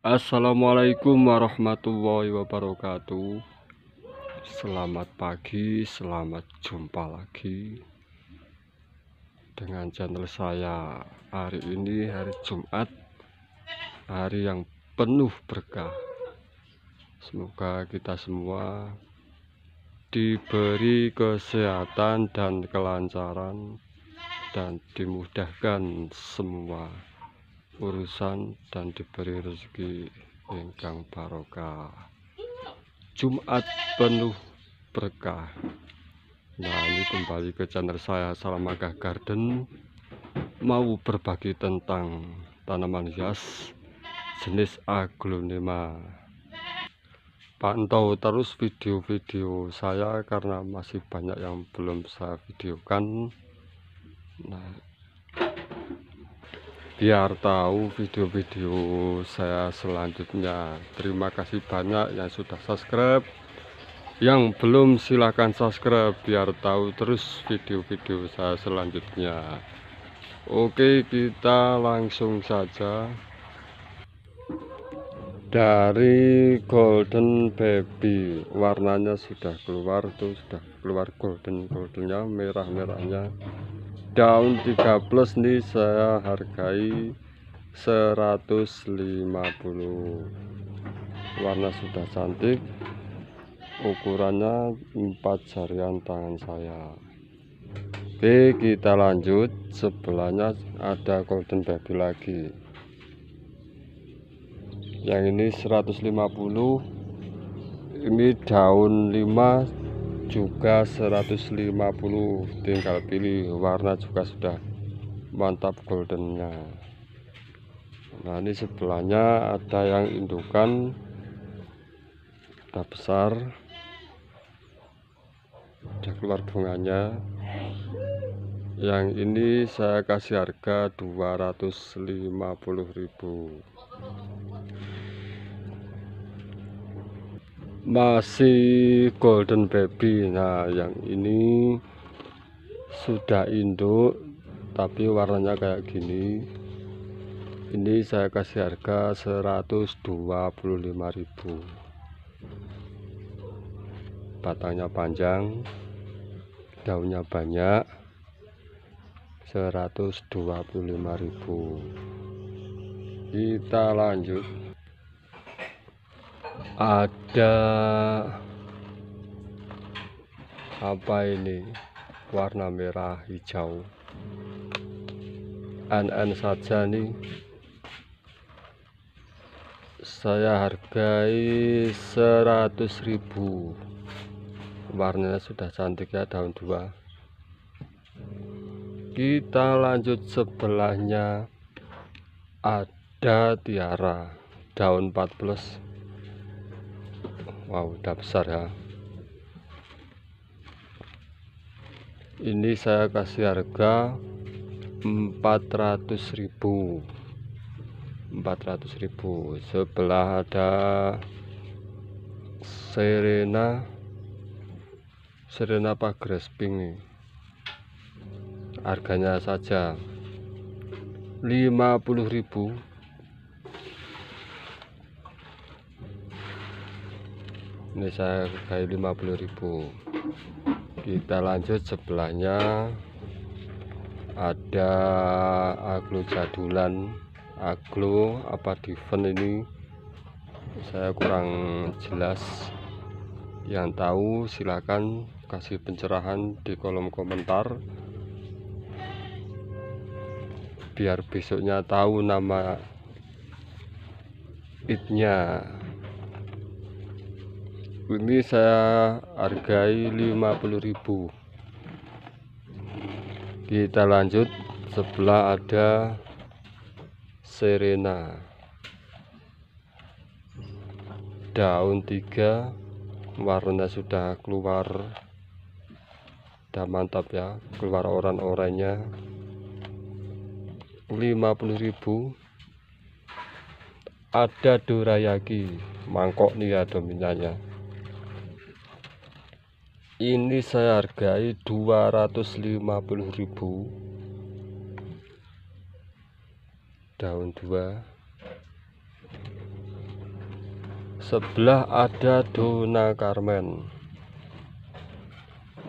Assalamualaikum warahmatullahi wabarakatuh Selamat pagi, selamat jumpa lagi Dengan channel saya Hari ini hari Jumat Hari yang penuh berkah Semoga kita semua Diberi kesehatan dan kelancaran Dan dimudahkan semua urusan dan diberi rezeki ingkang barokah Jumat penuh berkah nah ini kembali ke channel saya Salamagah Garden mau berbagi tentang tanaman hias jenis aglonema pantau terus video-video saya karena masih banyak yang belum saya videokan nah biar tahu video-video saya selanjutnya terima kasih banyak yang sudah subscribe yang belum silahkan subscribe biar tahu terus video-video saya selanjutnya Oke kita langsung saja dari golden baby warnanya sudah keluar tuh sudah keluar golden goldennya merah merahnya daun 3 plus nih saya hargai 150 warna sudah cantik ukurannya 4 jarian tangan saya Oke kita lanjut sebelahnya ada golden baby lagi yang ini 150 ini daun 5 juga 150 tinggal pilih warna juga sudah mantap goldennya nah ini sebelahnya ada yang indukan ada besar sudah keluar bunganya yang ini saya kasih harga ribu. masih golden baby nah yang ini sudah induk tapi warnanya kayak gini ini saya kasih harga 125.000 batangnya panjang daunnya banyak 125.000 kita lanjut ada apa ini warna merah hijau NN saja nih saya hargai 100.000 warnanya sudah cantik ya daun dua kita lanjut sebelahnya ada tiara daun plus wow udah besar ya ini saya kasih harga 400.000 400.000 sebelah ada Serena Serena apa Grasping nih harganya saja 50.000 ini saya hargai 50000 kita lanjut sebelahnya ada aglo jadulan aglo apa diven ini saya kurang jelas yang tahu silahkan kasih pencerahan di kolom komentar biar besoknya tahu nama itnya ini saya hargai ribu. kita lanjut sebelah ada Serena daun tiga warna sudah keluar udah mantap ya keluar orang-orangnya ribu. ada dorayaki mangkok nih ya dominannya ini saya hargai 250.000 daun 2 sebelah ada dona karmen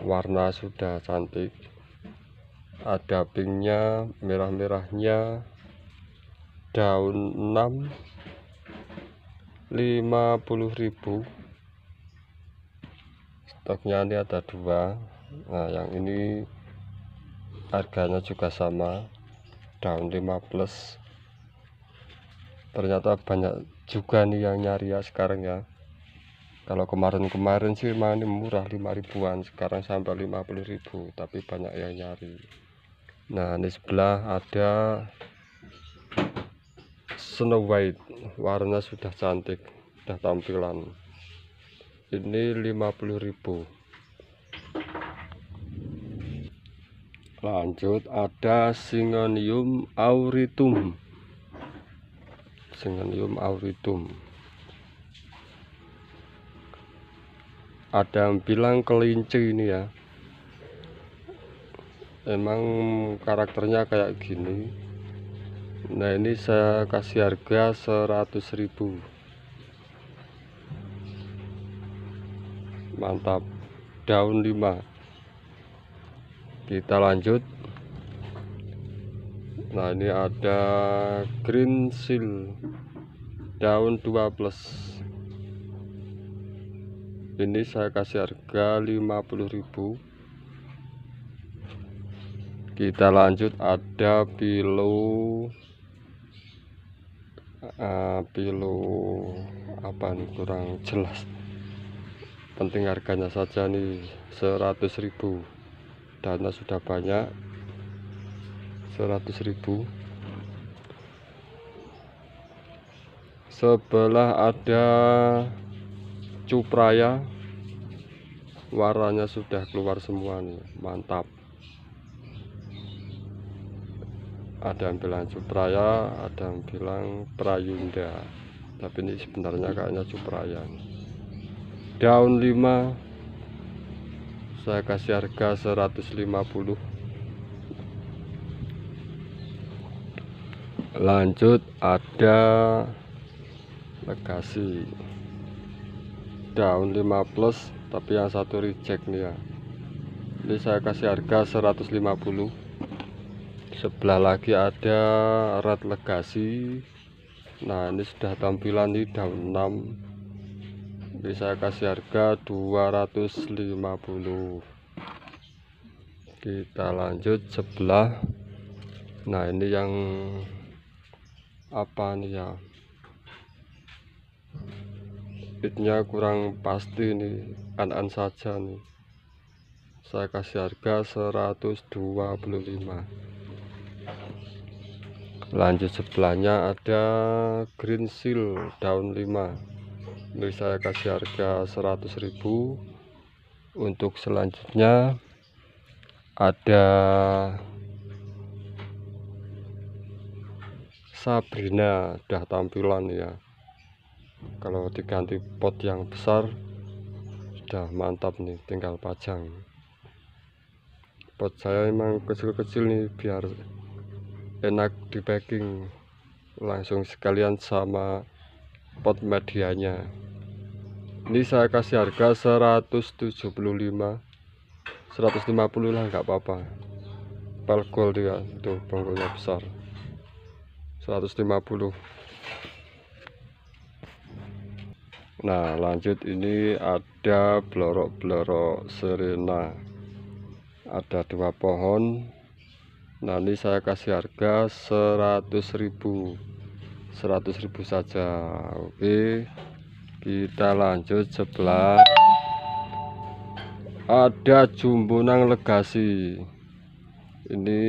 warna sudah cantik ada pinknya merah-merahnya daun 6 50.000 stoknya ini ada dua nah yang ini harganya juga sama daun 5 plus ternyata banyak juga nih yang nyari ya sekarang ya kalau kemarin-kemarin sih memang ini murah 5 ribuan sekarang sampai 50 ribu tapi banyak yang nyari nah ini sebelah ada Snow White warna sudah cantik sudah tampilan ini 50000 lanjut ada singonium auritum singonium auritum ada yang bilang kelinci ini ya emang karakternya kayak gini nah ini saya kasih harga 100000 ribu mantap daun lima kita lanjut nah ini ada green seal daun 2 plus ini saya kasih harga 50000 kita lanjut ada pilu uh, ah, pilu apa nih kurang jelas penting harganya saja nih 100.000 dana sudah banyak 100.000 sebelah ada cupraya warnanya sudah keluar semua nih mantap ada yang bilang cupraya ada yang bilang prayunda tapi ini sebenarnya kayaknya cupraya nih daun 5 saya kasih harga 150 lanjut ada legasi daun 5 plus tapi yang satu reject nih ya ini saya kasih harga 150 sebelah lagi ada red legasi nah ini sudah tampilan di daun 6 nanti saya kasih harga 250 kita lanjut sebelah nah ini yang apa nih ya fitnya kurang pasti nih an-an saja nih saya kasih harga 125 lanjut sebelahnya ada green seal daun 5 ini saya kasih harga 100.000 untuk selanjutnya ada Sabrina dah tampilan ya kalau diganti pot yang besar sudah mantap nih tinggal pajang pot saya emang kecil-kecil nih biar enak di packing langsung sekalian sama pot medianya ini saya kasih harga 175 150 lah nggak apa-apa pelgol dia untuk bonggolnya besar 150 nah lanjut ini ada blorok-blorok serena ada dua pohon nah ini saya kasih harga 100.000 100.000 saja Oke kita lanjut sebelah ada jumbo nang legasi ini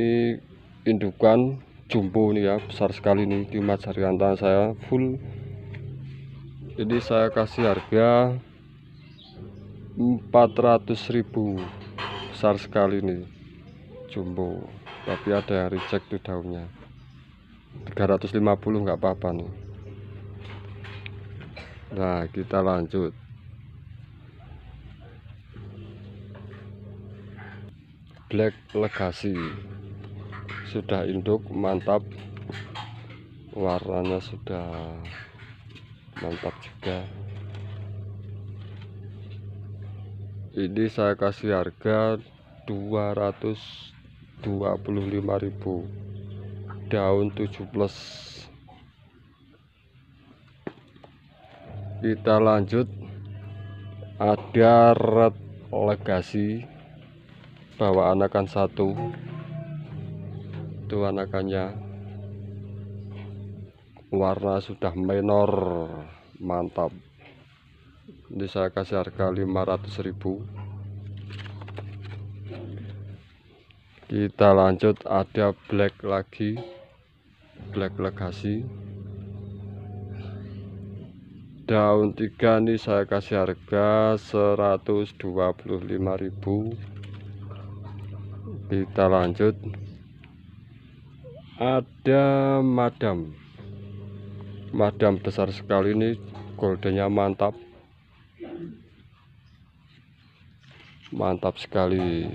indukan jumbo nih ya besar sekali nih kimat antara saya full ini saya kasih harga 400.000 besar sekali nih jumbo tapi ada yang reject tuh daunnya 350 nggak apa-apa nih nah kita lanjut black legacy sudah induk mantap warnanya sudah mantap juga ini saya kasih harga ribu daun 7 plus kita lanjut ada red legasi bawa anakan satu itu anakannya warna sudah minor mantap ini saya kasih harga 500 ribu kita lanjut ada black lagi black legacy daun tiga ini saya kasih harga 125.000 kita lanjut ada madam madam besar sekali ini goldennya mantap mantap sekali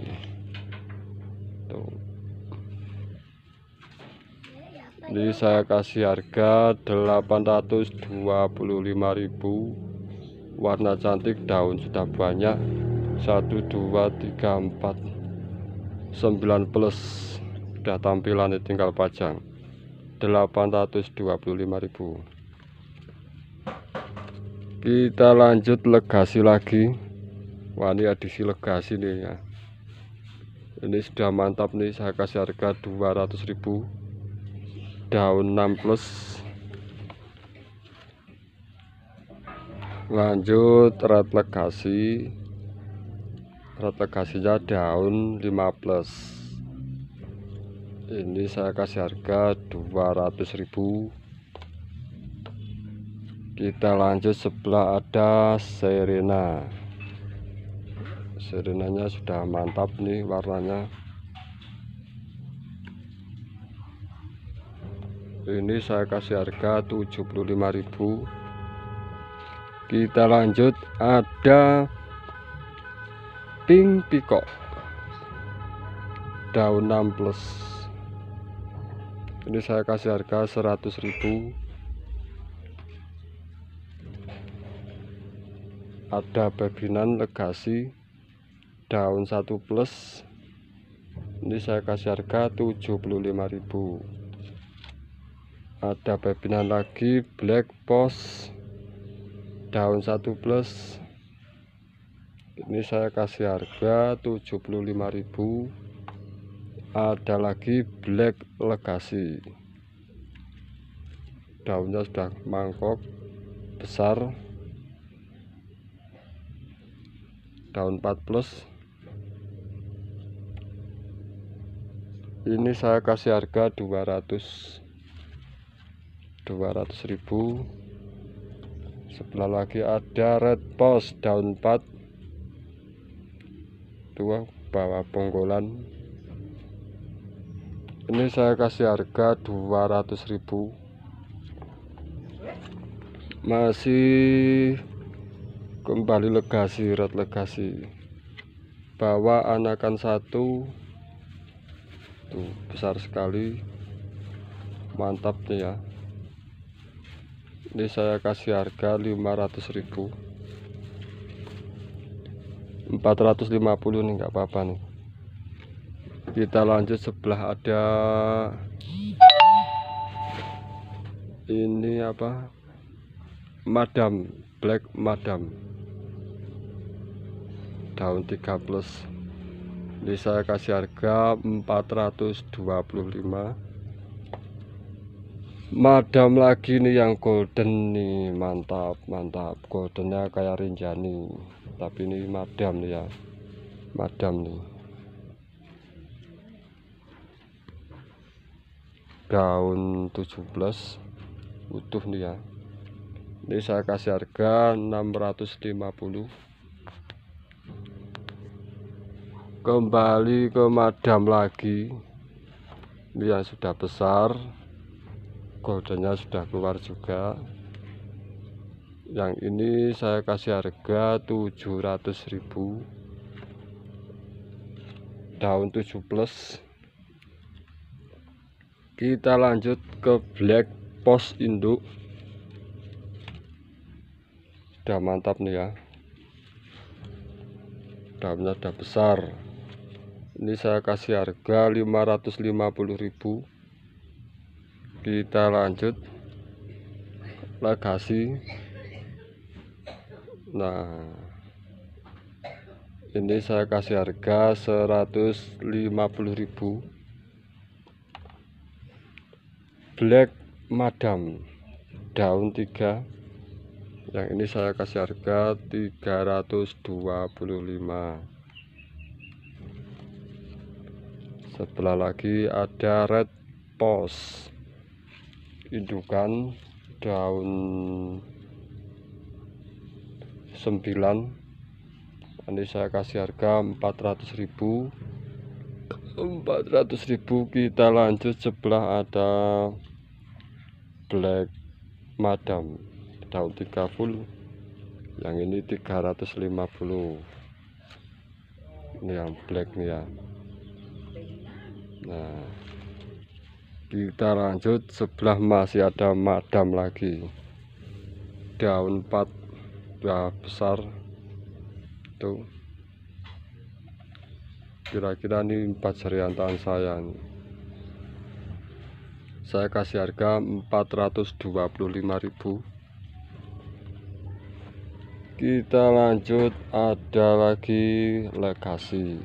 Jadi saya kasih harga 825.000 Warna cantik daun sudah banyak 1 2 3 4 9 plus sudah tampilan tinggal pajang 825.000 kita lanjut legasi lagi wah ini edisi legasi nih ya ini sudah mantap nih saya kasih harga 200.000 daun 6 plus lanjut rat legasi daun 5 plus ini saya kasih harga 200.000 kita lanjut sebelah ada serena serenanya sudah mantap nih warnanya ini saya kasih harga 75.000 kita lanjut ada pink peacock daun 6 plus ini saya kasih harga 100.000 ada babinan legasi daun 1 plus ini saya kasih harga 75.000 ada pepinan lagi black post daun 1 plus ini saya kasih harga 75000 ada lagi black legasi daunnya sudah mangkok besar daun 4 plus ini saya kasih harga 200 ribu. sebelah lagi ada red post daun 4 dua bawah punggolan. ini saya kasih harga ribu. masih kembali legasi red legasi bawa anakan satu tuh besar sekali mantap nih ya ini saya kasih harga 500.000 450 nih nggak apa-apa nih kita lanjut sebelah ada ini apa madam black madam daun 3 plus ini saya kasih harga 425 Madam lagi nih yang golden nih, mantap, mantap. Goldennya kayak rinjani, tapi ini madam nih ya. Madam nih. Daun 17 utuh nih ya. Ini saya kasih harga 650. Kembali ke madam lagi. Ini yang sudah besar goldennya sudah keluar juga yang ini saya kasih harga 700.000 daun 7 plus kita lanjut ke black post induk sudah mantap nih ya daunnya sudah besar ini saya kasih harga 550.000 kita lanjut legasi nah ini saya kasih harga 150.000 black madam daun 3 yang ini saya kasih harga 325 sebelah lagi ada red post indukan daun sembilan nanti saya kasih harga 400.000 400.000 kita lanjut sebelah ada black madam daun 3 full yang ini 350 ini yang black nih ya nah kita lanjut sebelah masih ada madam lagi daun 4 sudah ya, besar itu kira-kira ini empat jarian tangan saya saya kasih harga 425.000 kita lanjut ada lagi legasi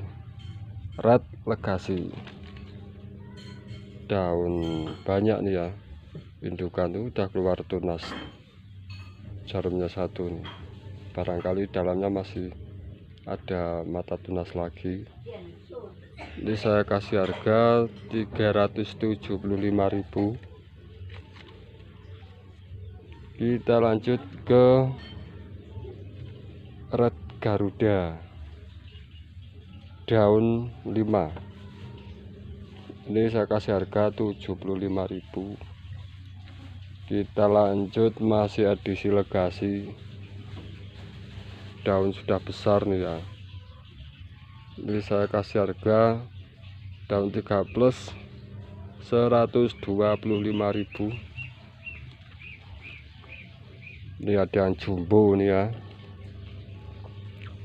red legasi daun banyak nih ya indukan tuh udah keluar tunas jarumnya satu nih barangkali dalamnya masih ada mata tunas lagi ini saya kasih harga 375.000 kita lanjut ke red garuda daun lima ini saya kasih harga 75000 kita lanjut masih edisi legasi daun sudah besar nih ya ini saya kasih harga daun 3 plus 125000 ini ada yang jumbo nih ya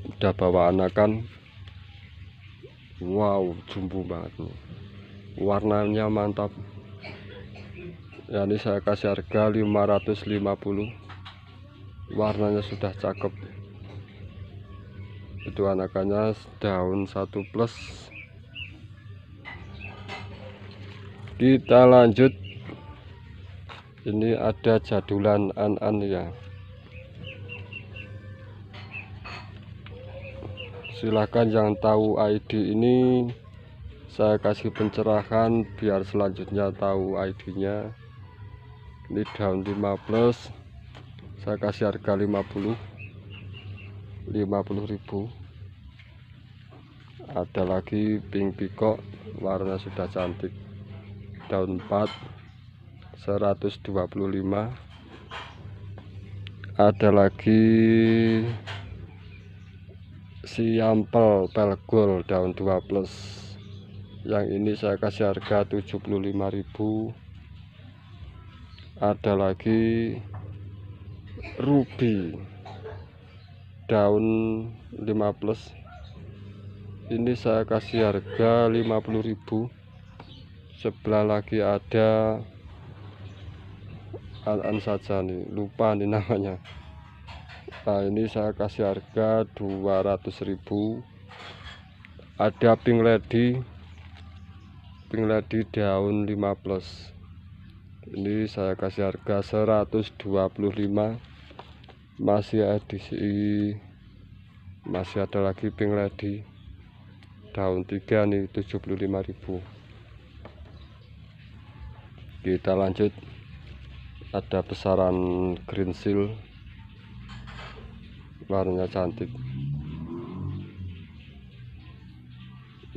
udah bawa anakan. wow jumbo banget nih warnanya mantap ya ini saya kasih harga 550 warnanya sudah cakep itu anakannya daun satu plus kita lanjut ini ada jadulan an-an ya silahkan yang tahu ID ini saya kasih pencerahan biar selanjutnya tahu ID-nya ini daun 5 plus saya kasih harga 50 50000 ada lagi pink pikok warna sudah cantik daun 4 125 ada lagi siampel pelgol daun 2 plus yang ini saya kasih harga 75000 ada lagi ruby daun 5 plus ini saya kasih harga 50000 sebelah lagi ada al saja nih lupa nih namanya nah ini saya kasih harga 200000 ada pink lady keping lady daun 5 plus ini saya kasih harga 125 masih edisi masih ada lagi pink lady daun 3 nih 75.000 kita lanjut ada besaran green seal warnanya cantik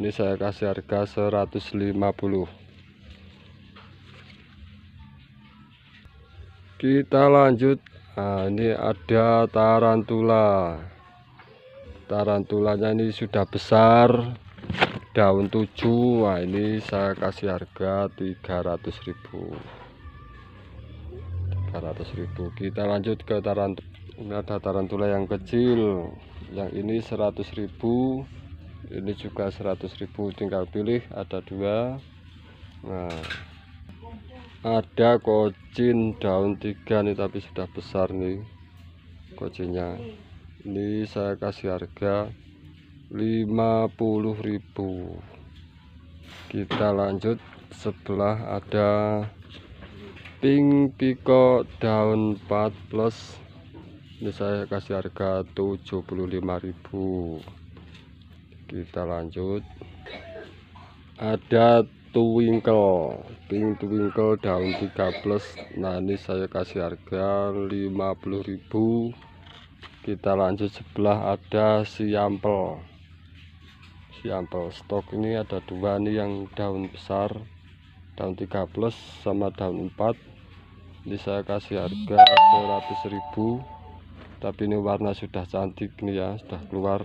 ini saya kasih harga 150 kita lanjut nah, ini ada tarantula tarantulanya ini sudah besar daun 7 Wah ini saya kasih harga 300.000 300.000 kita lanjut ke tarantula ini ada tarantula yang kecil yang ini 100.000 ini juga 100.000 tinggal pilih ada dua nah ada kocin daun tiga nih tapi sudah besar nih kocinnya ini saya kasih harga 50.000 kita lanjut sebelah ada pink piko daun 4 plus ini saya kasih harga ribu kita lanjut ada twinkle pink twinkle daun 3 plus nah ini saya kasih harga 50000 kita lanjut sebelah ada siampel siampel stok ini ada dua nih yang daun besar daun 3 plus sama daun 4 ini saya kasih harga 100000 tapi ini warna sudah cantik nih ya sudah keluar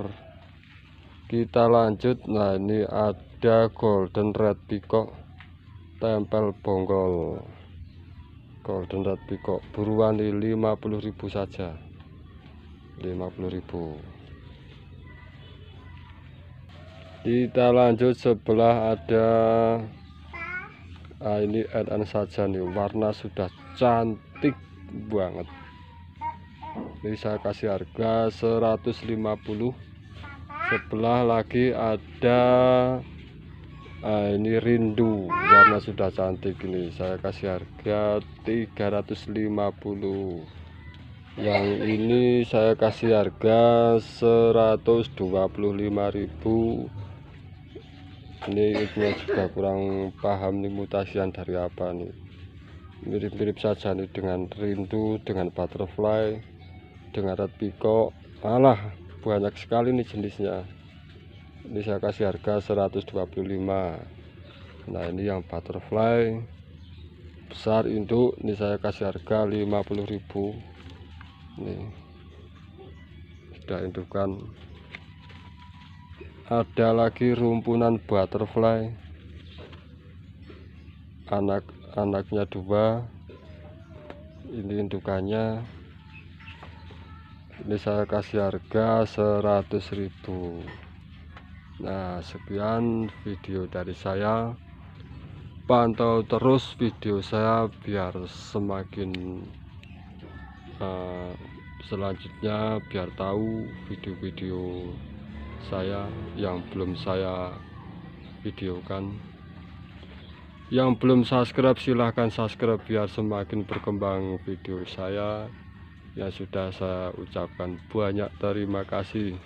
kita lanjut nah ini ada golden red peacock tempel bonggol golden red peacock buruan 50 ribu saja ribu. kita lanjut sebelah ada nah ini add-on saja nih warna sudah cantik banget ini saya kasih harga 150 sebelah lagi ada uh, ini rindu warna sudah cantik ini saya kasih harga 350 yang ini saya kasih harga 125.000 ini ibunya juga kurang paham nih mutasian dari apa nih mirip-mirip saja nih dengan rindu dengan butterfly dengan red peacock alah banyak sekali nih jenisnya ini saya kasih harga 125 nah ini yang butterfly besar induk ini saya kasih harga 50000 Ini sudah indukan ada lagi rumpunan butterfly anak-anaknya dua ini indukannya ini saya kasih harga 100.000 nah sekian video dari saya pantau terus video saya biar semakin uh, selanjutnya biar tahu video-video saya yang belum saya videokan yang belum subscribe silahkan subscribe biar semakin berkembang video saya yang sudah saya ucapkan banyak terima kasih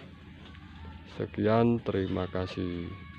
sekian terima kasih